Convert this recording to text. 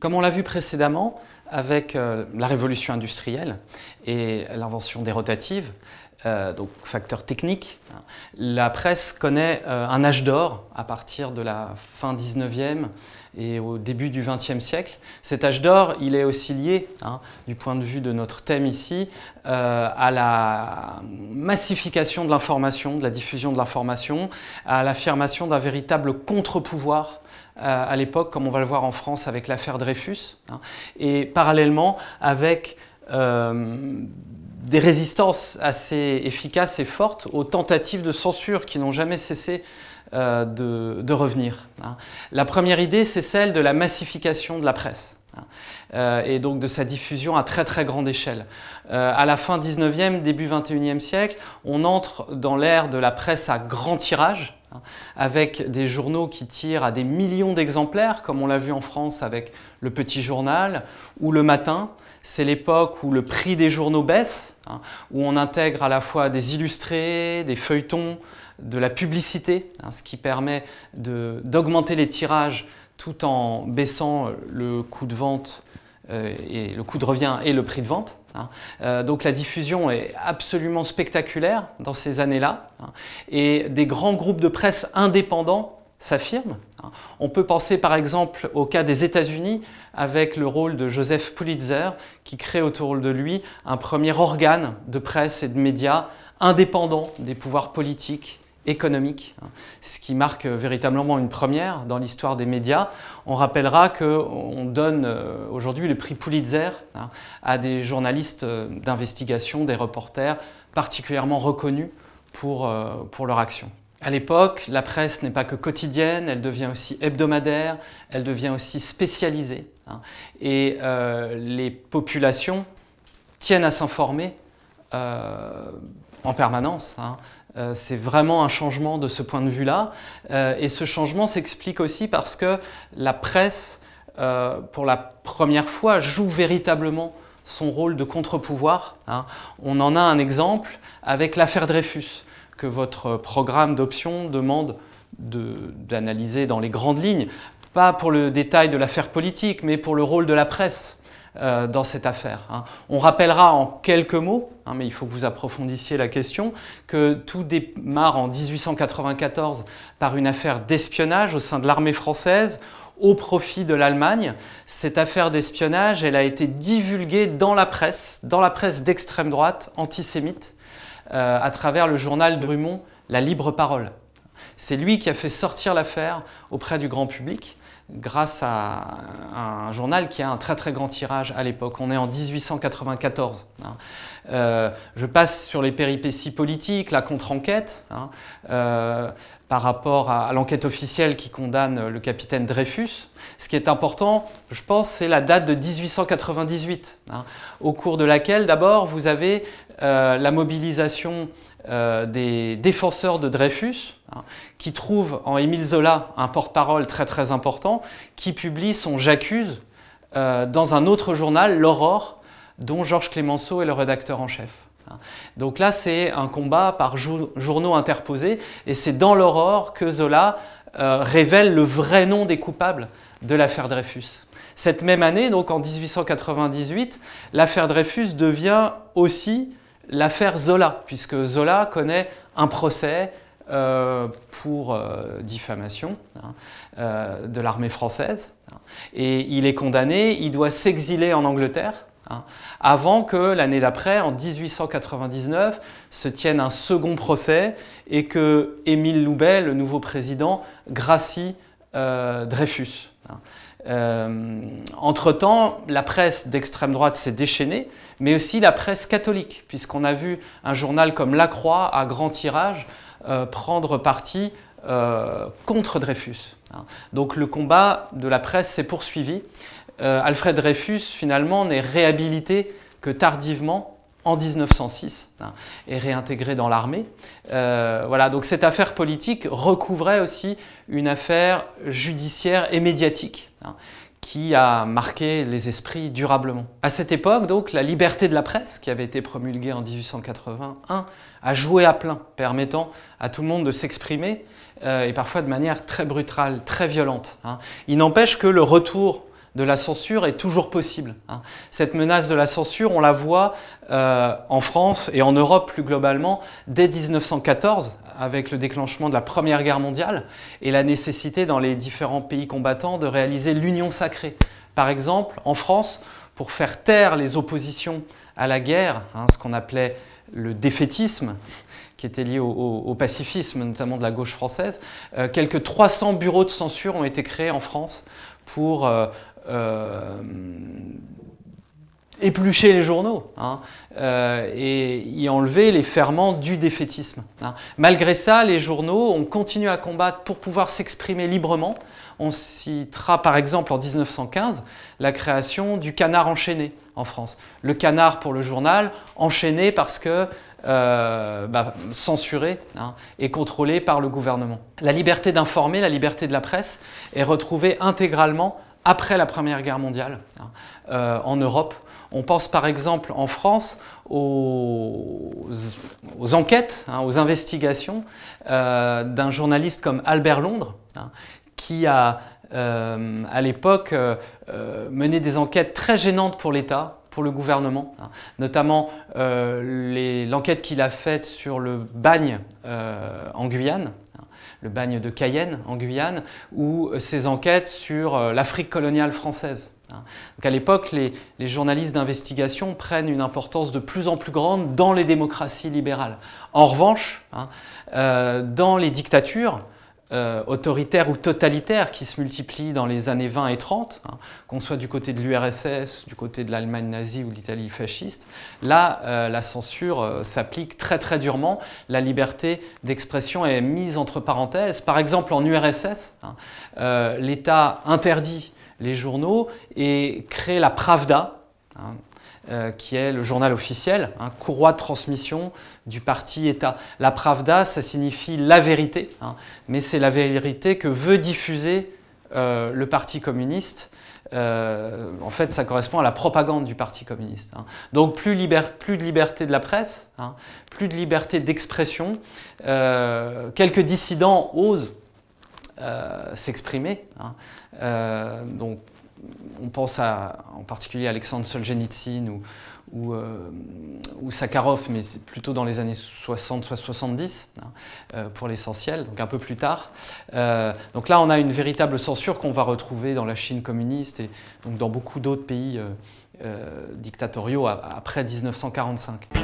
Comme on l'a vu précédemment, avec euh, la révolution industrielle et l'invention des rotatives, euh, donc facteur technique. La presse connaît euh, un âge d'or à partir de la fin 19e et au début du 20e siècle. Cet âge d'or, il est aussi lié, hein, du point de vue de notre thème ici, euh, à la massification de l'information, de la diffusion de l'information, à l'affirmation d'un véritable contre-pouvoir à l'époque, comme on va le voir en France avec l'affaire Dreyfus, hein, et parallèlement avec euh, des résistances assez efficaces et fortes aux tentatives de censure qui n'ont jamais cessé euh, de, revenir. Hein. La première idée, c'est celle de la massification de la presse hein, euh, et donc de sa diffusion à très très grande échelle. à la fin 19e, début 21e siècle, on entre dans l'ère de la presse à grand tirage, Hein, avec des journaux qui tirent à des millions d'exemplaires, comme on l'a vu en France avec le Petit Journal, ou le Matin. C'est l'époque où le prix des journaux baisse, hein, où on intègre à la fois des illustrés, des feuilletons, de la publicité, hein, ce qui permet d'augmenter les tirages tout en baissant le coût de vente euh, et le coût de revient et le prix de vente. Hein. Euh, donc la diffusion est absolument spectaculaire dans ces années-là. Hein. et des grands groupes de presse indépendants s'affirment. Hein. On peut penser par exemple au cas des États-Unis avec le rôle de Joseph Pulitzer qui crée autour de lui un premier organe de presse et de médias indépendant des pouvoirs politiques économique, hein, ce qui marque euh, véritablement une première dans l'histoire des médias. On rappellera qu'on donne euh, aujourd'hui le prix Pulitzer hein, à des journalistes euh, d'investigation, des reporters particulièrement reconnus pour, leur action. À l'époque, la presse n'est pas que quotidienne, elle devient aussi hebdomadaire, elle devient aussi spécialisée. Hein, et les populations tiennent à s'informer en permanence. Euh, c'est vraiment un changement de ce point de vue-là. Euh, et ce changement s'explique aussi parce que la presse, euh, pour la première fois, joue véritablement son rôle de contre-pouvoir. Hein. On en a un exemple avec l'affaire Dreyfus, que votre programme d'option demande d'analyser dans les grandes lignes, pas pour le détail de l'affaire politique, mais pour le rôle de la presse euh, dans cette affaire. Hein. On rappellera en quelques mots, hein, mais il faut que vous approfondissiez la question, que tout démarre en 1894 par une affaire d'espionnage au sein de l'armée française au profit de l'Allemagne. Cette affaire d'espionnage, elle a été divulguée dans la presse, dans la presse d'extrême droite antisémite, euh, à travers le journal Drummond, La Libre Parole. C'est lui qui a fait sortir l'affaire auprès du grand public grâce à un journal qui a un très très grand tirage à l'époque. On est en 1894. Hein. Euh, je passe sur les péripéties politiques, la contre-enquête. Hein. Euh, par rapport à, l'enquête officielle qui condamne euh, le capitaine Dreyfus. Ce qui est important, je pense, c'est la date de 1898, hein, au cours de laquelle, d'abord, vous avez euh, la mobilisation euh, des défenseurs de Dreyfus, hein, qui trouvent en Émile Zola un porte-parole très très important, qui publie son J'accuse dans un autre journal, L'Aurore, dont Georges Clémenceau est le rédacteur en chef. Hein. Donc là, c'est un combat par journaux interposés, et c'est dans l'aurore que Zola euh, révèle le vrai nom des coupables de l'affaire Dreyfus. Cette même année, donc en 1898, l'affaire Dreyfus devient aussi l'affaire Zola, puisque Zola connaît un procès euh, pour euh, diffamation hein, de l'armée française. Hein. Et il est condamné, il doit s'exiler en Angleterre Hein. avant que l'année d'après, en 1899, se tienne un second procès et que Émile Loubet, le nouveau président, gracie euh, Dreyfus. Hein. Euh, entre-temps, la presse d'extrême droite s'est déchaînée, mais aussi la presse catholique, puisqu'on a vu un journal comme La Croix, à grand tirage, euh, prendre parti contre Dreyfus. Hein. Donc le combat de la presse s'est poursuivi. Euh, Alfred Dreyfus, finalement, n'est réhabilité que tardivement, en 1906, hein, et réintégré dans l'armée. Euh, voilà, donc cette affaire politique recouvrait aussi une affaire judiciaire et médiatique. Hein, qui a marqué les esprits durablement. À cette époque, donc, la liberté de la presse, qui avait été promulguée en 1881, a joué à plein, permettant à tout le monde de s'exprimer, euh, et parfois de manière très brutale, très violente. Hein. Il n'empêche que le retour de la censure est toujours possible. Hein. Cette menace de la censure, on la voit euh, en France et en Europe plus globalement dès 1914, avec le déclenchement de la Première Guerre mondiale et la nécessité dans les différents pays combattants de réaliser l'union sacrée. Par exemple, en France, pour faire taire les oppositions à la guerre, hein, ce qu'on appelait le défaitisme, qui était lié au, pacifisme, notamment de la gauche française. Euh, quelques 300 bureaux de censure ont été créés en France pour euh, euh, éplucher les journaux hein, euh, et y enlever les ferments du défaitisme. Hein. Malgré ça, les journaux, ont continué à combattre pour pouvoir s'exprimer librement. On citera par exemple en 1915 la création du canard enchaîné en France. Le canard pour le journal, enchaîné parce que euh, bah, censuré hein, et contrôlé par le gouvernement. La liberté d'informer, la liberté de la presse est retrouvée intégralement après la Première Guerre mondiale hein, euh, en Europe. On pense par exemple en France aux, enquêtes, hein, aux investigations euh, d'un journaliste comme Albert Londres, hein, qui a euh, à l'époque mené des enquêtes très gênantes pour l'État, pour le gouvernement, notamment l'enquête qu'il a faite sur le bagne en Guyane, le bagne de Cayenne en Guyane, ou euh, ses enquêtes sur euh, l'Afrique coloniale française. Hein. Donc à l'époque, les, journalistes d'investigation prennent une importance de plus en plus grande dans les démocraties libérales. En revanche, hein, euh, dans les dictatures, euh, autoritaire ou totalitaire qui se multiplient dans les années 20 et 30, hein, qu'on soit du côté de l'URSS, du côté de l'Allemagne nazie ou de l'Italie fasciste, là, euh, la censure euh, s'applique très très durement, la liberté d'expression est mise entre parenthèses. Par exemple, en URSS, hein, l'État interdit les journaux et crée la Pravda, hein, euh, qui est le journal officiel, un courroie de transmission du parti État. La Pravda, ça signifie la vérité, hein, mais c'est la vérité que veut diffuser euh, le Parti communiste. Euh, en fait, ça correspond à la propagande du Parti communiste. Hein. Donc plus, plus, de liberté de la presse, hein, plus de liberté d'expression. quelques dissidents osent s'exprimer. donc on pense à, en particulier à Alexandre Solzhenitsyn ou, euh, Sakharov, mais plutôt dans les années 60, 70, hein, euh, pour l'essentiel, donc un peu plus tard. Euh, donc là, on a une véritable censure qu'on va retrouver dans la Chine communiste et dans beaucoup d'autres pays dictatoriaux après 1945.